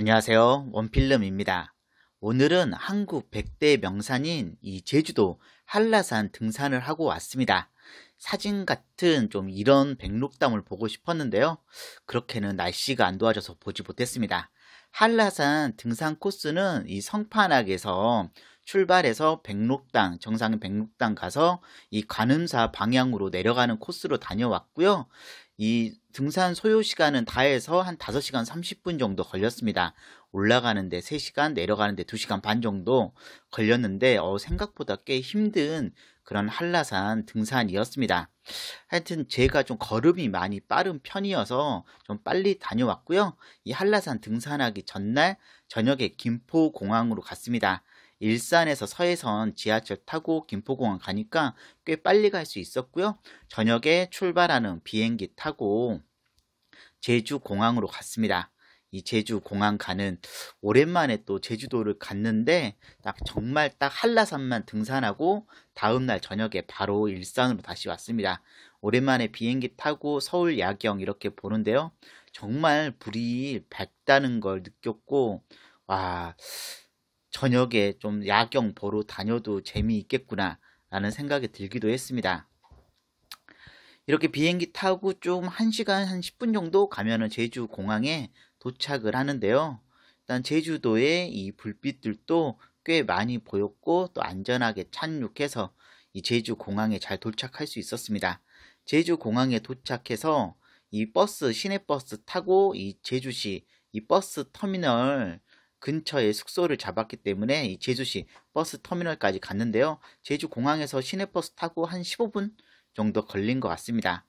안녕하세요. 원필름입니다. 오늘은 한국 백대 명산인 이 제주도 한라산 등산을 하고 왔습니다. 사진 같은 좀 이런 백록담을 보고 싶었는데요. 그렇게는 날씨가 안 도와줘서 보지 못했습니다. 한라산 등산 코스는 이 성판악에서 출발해서 백록당, 정상 백록당 가서 이 관음사 방향으로 내려가는 코스로 다녀왔고요. 이 등산 소요 시간은 다 해서 한 5시간 30분 정도 걸렸습니다. 올라가는데 3시간, 내려가는데 2시간 반 정도 걸렸는데 어, 생각보다 꽤 힘든 그런 한라산 등산이었습니다. 하여튼 제가 좀 걸음이 많이 빠른 편이어서 좀 빨리 다녀왔고요. 이 한라산 등산하기 전날 저녁에 김포공항으로 갔습니다. 일산에서 서해선 지하철 타고 김포공항 가니까 꽤 빨리 갈 수 있었고요. 저녁에 출발하는 비행기 타고 제주 공항으로 갔습니다. 이 제주 공항 가는 오랜만에 또 제주도를 갔는데 딱 정말 딱 한라산만 등산하고 다음날 저녁에 바로 일산으로 다시 왔습니다. 오랜만에 비행기 타고 서울 야경 이렇게 보는데요. 정말 불이 밝다는 걸 느꼈고 와 저녁에 좀 야경 보러 다녀도 재미있겠구나라는 생각이 들기도 했습니다. 이렇게 비행기 타고 좀 1시간 한 10분 정도 가면은 제주 공항에 도착을 하는데요. 일단 제주도의 이 불빛들도 꽤 많이 보였고 또 안전하게 착륙해서 이 제주 공항에 잘 도착할 수 있었습니다. 제주 공항에 도착해서 이 버스 시내 버스 타고 이 제주시 이 버스 터미널 근처에 숙소를 잡았기 때문에 이 제주시 버스 터미널까지 갔는데요. 제주 공항에서 시내버스 타고 한 15분 정도 걸린 것 같습니다.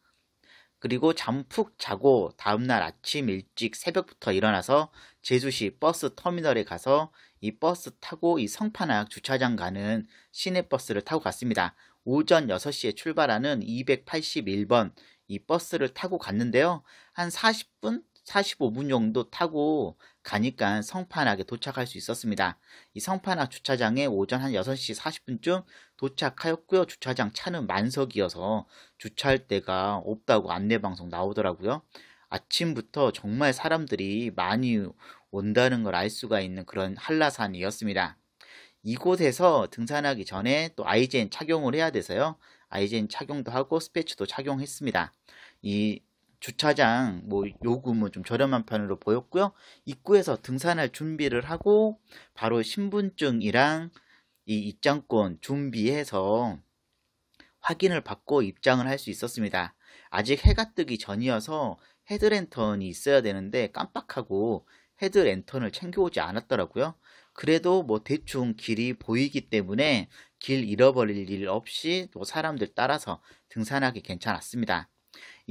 그리고 잠 푹 자고 다음날 아침 일찍 새벽부터 일어나서 제주시 버스 터미널에 가서 이 버스 타고 이 성판학 주차장 가는 시내버스를 타고 갔습니다. 오전 6시에 출발하는 281번 이 버스를 타고 갔는데요. 한 40분, 45분 정도 타고 가니까 성판악에 도착할 수 있었습니다. 이 성판악 주차장에 오전 한 6시 40분쯤 도착하였고요. 주차장 차는 만석이어서 주차할 데가 없다고 안내방송 나오더라고요. 아침부터 정말 사람들이 많이 온다는 걸 알 수가 있는 그런 한라산이었습니다. 이곳에서 등산하기 전에 또 아이젠 착용을 해야 돼서요. 아이젠 착용도 하고 스페츠도 착용했습니다. 이 주차장 뭐 요금은 뭐 좀 저렴한 편으로 보였고요. 입구에서 등산할 준비를 하고 바로 신분증이랑 이 입장권 준비해서 확인을 받고 입장을 할 수 있었습니다. 아직 해가 뜨기 전이어서 헤드랜턴이 있어야 되는데 깜빡하고 헤드랜턴을 챙겨오지 않았더라고요. 그래도 뭐 대충 길이 보이기 때문에 길 잃어버릴 일 없이 또 사람들 따라서 등산하기 괜찮았습니다.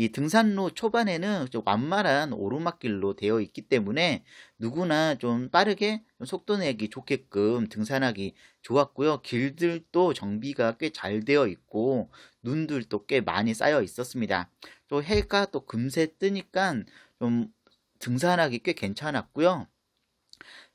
이 등산로 초반에는 좀 완만한 오르막길로 되어 있기 때문에 누구나 좀 빠르게 속도 내기 좋게끔 등산하기 좋았고요. 길들도 정비가 꽤 잘 되어 있고 눈들도 꽤 많이 쌓여 있었습니다. 또 해가 또 금세 뜨니까 좀 등산하기 꽤 괜찮았고요.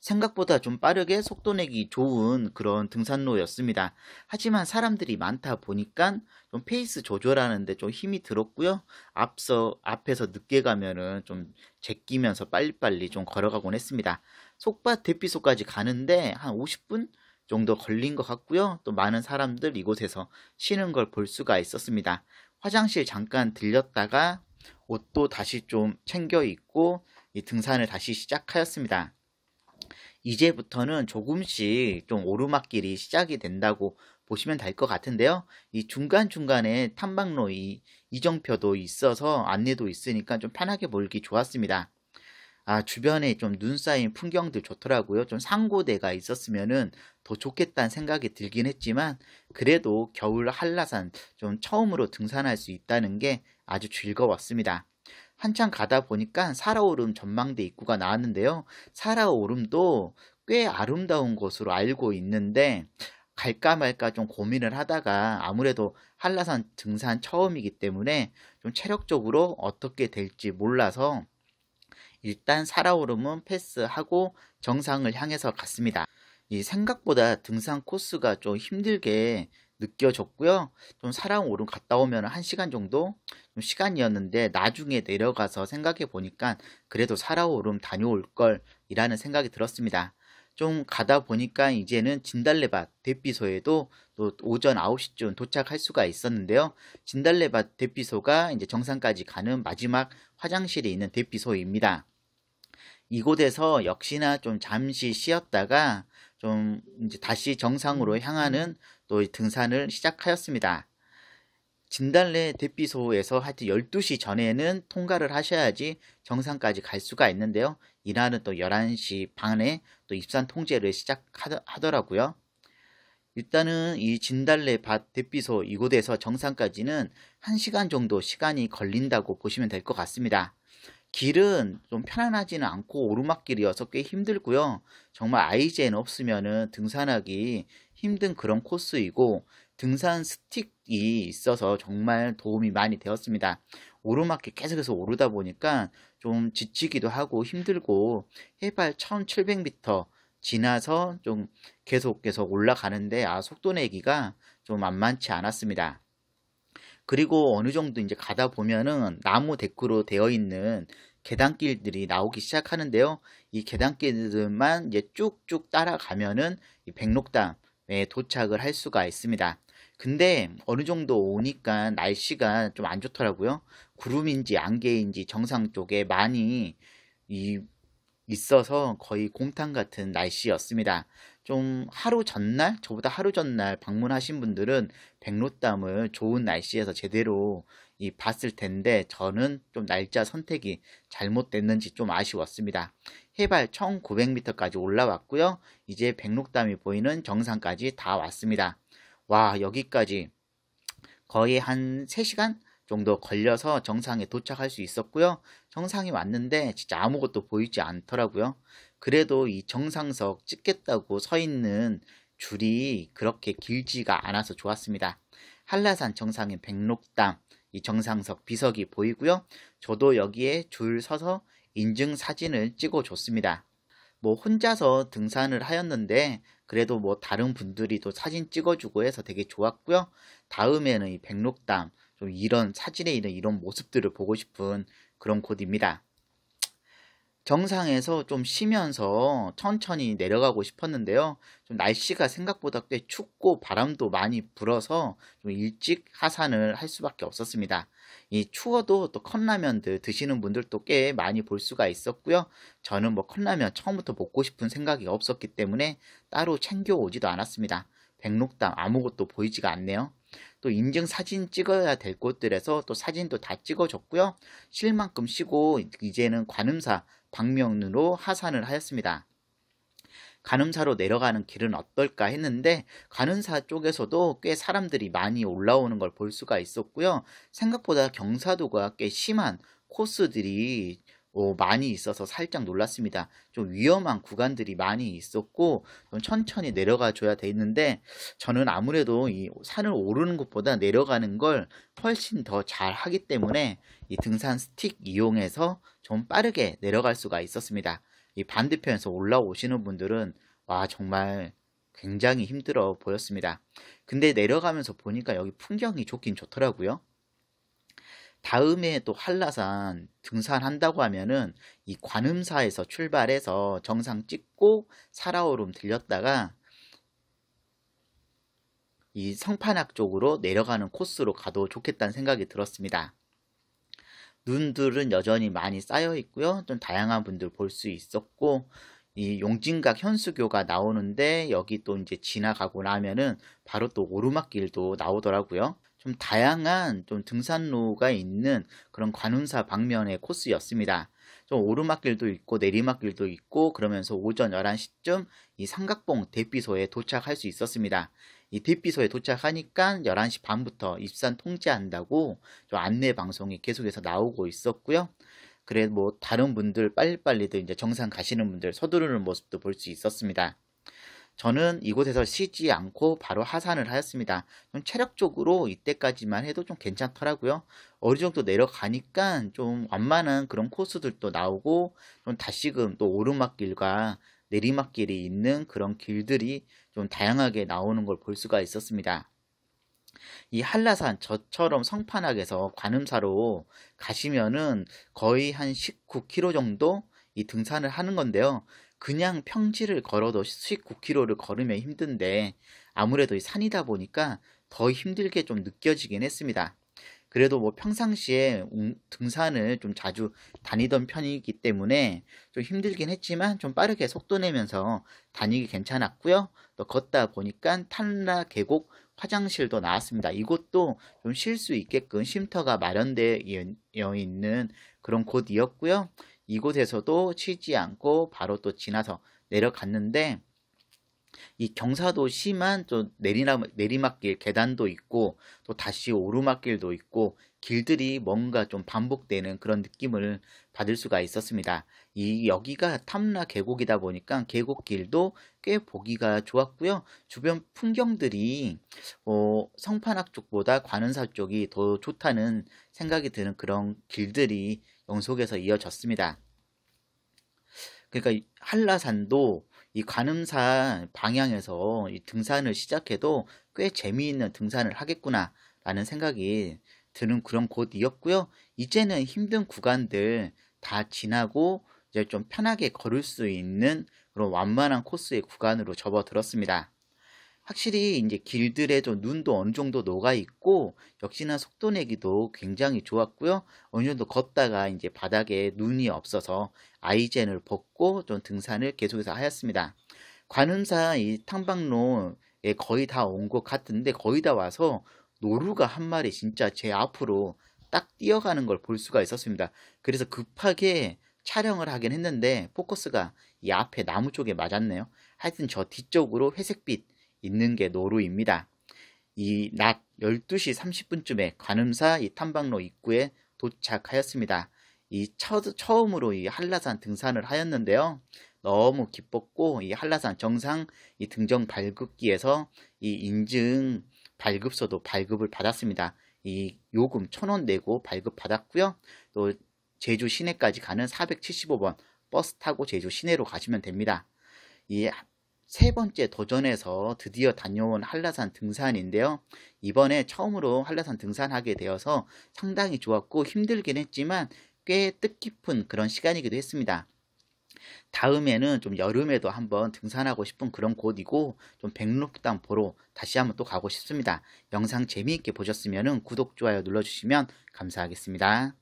생각보다 좀 빠르게 속도 내기 좋은 그런 등산로였습니다. 하지만 사람들이 많다 보니까 좀 페이스 조절하는데 좀 힘이 들었고요. 앞서 앞에서 늦게 가면은 좀 제끼면서 빨리빨리 좀 걸어가곤 했습니다. 속밭 대피소까지 가는데 한 50분 정도 걸린 것 같고요. 또 많은 사람들 이곳에서 쉬는 걸 볼 수가 있었습니다. 화장실 잠깐 들렸다가 옷도 다시 좀 챙겨 입고 이 등산을 다시 시작하였습니다. 이제부터는 조금씩 좀 오르막길이 시작이 된다고 보시면 될 것 같은데요. 이 중간중간에 탐방로 이 이정표도 있어서 안내도 있으니까 좀 편하게 몰기 좋았습니다. 아, 주변에 좀 눈 쌓인 풍경들 좋더라고요. 좀 상고대가 있었으면은 더 좋겠다는 생각이 들긴 했지만, 그래도 겨울 한라산 좀 처음으로 등산할 수 있다는 게 아주 즐거웠습니다. 한참 가다 보니까 살아오름 전망대 입구가 나왔는데요. 살아오름도 꽤 아름다운 곳으로 알고 있는데 갈까 말까 좀 고민을 하다가 아무래도 한라산 등산 처음이기 때문에 좀 체력적으로 어떻게 될지 몰라서 일단 살아오름은 패스하고 정상을 향해서 갔습니다. 이 생각보다 등산 코스가 좀 힘들게 느껴졌고요. 좀 사랑 오름 갔다 오면 한 시간 정도 시간이었는데 나중에 내려가서 생각해 보니까 그래도 사랑 오름 다녀올 걸이라는 생각이 들었습니다. 좀 가다 보니까 이제는 진달래밭 대피소에도 또 오전 9시쯤 도착할 수가 있었는데요. 진달래밭 대피소가 이제 정상까지 가는 마지막 화장실에 있는 대피소입니다. 이곳에서 역시나 좀 잠시 쉬었다가 좀 이제 다시 정상으로 향하는 또 등산을 시작하였습니다. 진달래 대피소에서 하여튼 12시 전에는 통과를 하셔야지 정상까지 갈 수가 있는데요. 이날은 또 11시 반에 또 입산 통제를 시작하더라고요. 일단은 이 진달래 밭 대피소 이곳에서 정상까지는 1시간 정도 시간이 걸린다고 보시면 될 것 같습니다. 길은 좀 편안하지는 않고 오르막길이어서 꽤 힘들고요. 정말 아이젠 없으면 등산하기 힘든 그런 코스이고 등산 스틱이 있어서 정말 도움이 많이 되었습니다. 오르막길 계속해서 오르다 보니까 좀 지치기도 하고 힘들고 해발 1700m 지나서 좀 계속 계속 올라가는데 아 속도 내기가 좀 만만치 않았습니다. 그리고 어느 정도 이제 가다 보면은 나무 데크로 되어 있는 계단길들이 나오기 시작하는데요. 이 계단길들만 이제 쭉쭉 따라가면은 이 백록당 도착을 할 수가 있습니다. 근데 어느 정도 오니까 날씨가 좀 안 좋더라고요. 구름인지 안개인지 정상 쪽에 많이 이 있어서 거의 곰탕 같은 날씨였습니다. 좀 하루 전날, 저보다 하루 전날 방문하신 분들은 백로담을 좋은 날씨에서 제대로 이 봤을 텐데 저는 좀 날짜 선택이 잘못됐는지 좀 아쉬웠습니다. 해발 1900m까지 올라왔고요. 이제 백록담이 보이는 정상까지 다 왔습니다. 와 여기까지 거의 한 3시간 정도 걸려서 정상에 도착할 수 있었고요. 정상에 왔는데 진짜 아무것도 보이지 않더라고요. 그래도 이 정상석 찍겠다고 서 있는 줄이 그렇게 길지가 않아서 좋았습니다. 한라산 정상인 백록담 이 정상석 비석이 보이고요. 저도 여기에 줄 서서 인증 사진을 찍어 줬습니다. 뭐 혼자서 등산을 하였는데 그래도 뭐 다른 분들이 또 사진 찍어주고 해서 되게 좋았고요. 다음에는 이 백록담 좀 이런 사진에 있는 이런 모습들을 보고 싶은 그런 곳입니다. 정상에서 좀 쉬면서 천천히 내려가고 싶었는데요. 좀 날씨가 생각보다 꽤 춥고 바람도 많이 불어서 좀 일찍 하산을 할 수밖에 없었습니다. 이 추워도 또 컵라면 드시는 분들도 꽤 많이 볼 수가 있었고요. 저는 뭐 컵라면 처음부터 먹고 싶은 생각이 없었기 때문에 따로 챙겨오지도 않았습니다. 백록담 아무것도 보이지가 않네요. 또 인증 사진 찍어야 될 곳들에서 또 사진도 다 찍어줬고요. 쉴 만큼 쉬고 이제는 관음사 방면으로 하산을 하였습니다. 간음사로 내려가는 길은 어떨까 했는데 간음사 쪽에서도 꽤 사람들이 많이 올라오는 걸 볼 수가 있었고요. 생각보다 경사도가 꽤 심한 코스들이 어, 많이 있어서 살짝 놀랐습니다. 좀 위험한 구간들이 많이 있었고 좀 천천히 내려가 줘야 되는데 저는 아무래도 이 산을 오르는 것보다 내려가는 걸 훨씬 더 잘 하기 때문에 이 등산 스틱 이용해서 좀 빠르게 내려갈 수가 있었습니다. 이 반대편에서 올라오시는 분들은 와 정말 굉장히 힘들어 보였습니다. 근데 내려가면서 보니까 여기 풍경이 좋긴 좋더라고요. 다음에 또 한라산 등산한다고 하면은 이 관음사에서 출발해서 정상 찍고 살아오름 들렸다가 이 성판악 쪽으로 내려가는 코스로 가도 좋겠다는 생각이 들었습니다. 눈들은 여전히 많이 쌓여 있고요. 좀 다양한 분들 볼 수 있었고 이 용진각 현수교가 나오는데 여기 또 이제 지나가고 나면은 바로 또 오르막길도 나오더라고요. 좀 다양한 좀 등산로가 있는 그런 관운사 방면의 코스였습니다. 좀 오르막길도 있고 내리막길도 있고 그러면서 오전 11시쯤 이 삼각봉 대피소에 도착할 수 있었습니다. 이 대피소에 도착하니까 11시 반부터 입산 통제한다고 좀 안내 방송이 계속해서 나오고 있었고요. 그래 뭐 다른 분들 빨리빨리들 이제 정상 가시는 분들 서두르는 모습도 볼 수 있었습니다. 저는 이곳에서 쉬지 않고 바로 하산을 하였습니다. 좀 체력적으로 이때까지만 해도 좀 괜찮더라고요. 어느 정도 내려가니까 좀 완만한 그런 코스들도 나오고 좀 다시금 또 오르막길과 내리막길이 있는 그런 길들이 좀 다양하게 나오는 걸 볼 수가 있었습니다. 이 한라산 저처럼 성판악에서 관음사로 가시면은 거의 한 19km 정도 이 등산을 하는 건데요. 그냥 평지를 걸어도 19km를 걸으면 힘든데 아무래도 산이다 보니까 더 힘들게 좀 느껴지긴 했습니다. 그래도 뭐 평상시에 등산을 좀 자주 다니던 편이기 때문에 좀 힘들긴 했지만 좀 빠르게 속도 내면서 다니기 괜찮았고요. 또 걷다 보니까 탄라 계곡 화장실도 나왔습니다. 이곳도 좀 쉴 수 있게끔 쉼터가 마련되어 있는 그런 곳이었고요. 이곳에서도 쉬지 않고 바로 또 지나서 내려갔는데 이 경사도 심한 또 내리나, 내리막길 계단도 있고 또 다시 오르막길도 있고 길들이 뭔가 좀 반복되는 그런 느낌을 받을 수가 있었습니다. 이 여기가 탐라 계곡이다 보니까 계곡길도 꽤 보기가 좋았고요. 주변 풍경들이 어, 성판악 쪽보다 관은사 쪽이 더 좋다는 생각이 드는 그런 길들이 영속에서 이어졌습니다. 그러니까 한라산도 이 관음산 방향에서 이 등산을 시작해도 꽤 재미있는 등산을 하겠구나라는 생각이 드는 그런 곳이었고요. 이제는 힘든 구간들 다 지나고 이제 좀 편하게 걸을 수 있는 그런 완만한 코스의 구간으로 접어들었습니다. 확실히 이제 길들에 좀 눈도 어느 정도 녹아 있고 역시나 속도 내기도 굉장히 좋았고요. 어느 정도 걷다가 이제 바닥에 눈이 없어서 아이젠을 벗고 좀 등산을 계속해서 하였습니다. 관음사 이 탕방로에 거의 다 온 것 같은데 거의 다 와서 노루가 한 마리 진짜 제 앞으로 딱 뛰어가는 걸 볼 수가 있었습니다. 그래서 급하게 촬영을 하긴 했는데 포커스가 이 앞에 나무 쪽에 맞았네요. 하여튼 저 뒤쪽으로 회색빛 있는 게 노루입니다. 이 낮 12시 30분쯤에 관음사 이 탐방로 입구에 도착하였습니다. 이 처, 처음으로 이 한라산 등산을 하였는데요. 너무 기뻤고 이 한라산 정상 이 등정 발급기에서 이 인증 발급서도 발급을 받았습니다. 이 요금 1 0 0 0원 내고 발급 받았고요. 또 제주 시내까지 가는 475번 버스 타고 제주 시내로 가시면 됩니다. 이세 번째 도전에서 드디어 다녀온 한라산 등산인데요. 이번에 처음으로 한라산 등산하게 되어서 상당히 좋았고 힘들긴 했지만 꽤 뜻깊은 그런 시간이기도 했습니다. 다음에는 좀 여름에도 한번 등산하고 싶은 그런 곳이고 좀 백록담 보러 다시 한번 또 가고 싶습니다. 영상 재미있게 보셨으면 구독, 좋아요 눌러주시면 감사하겠습니다.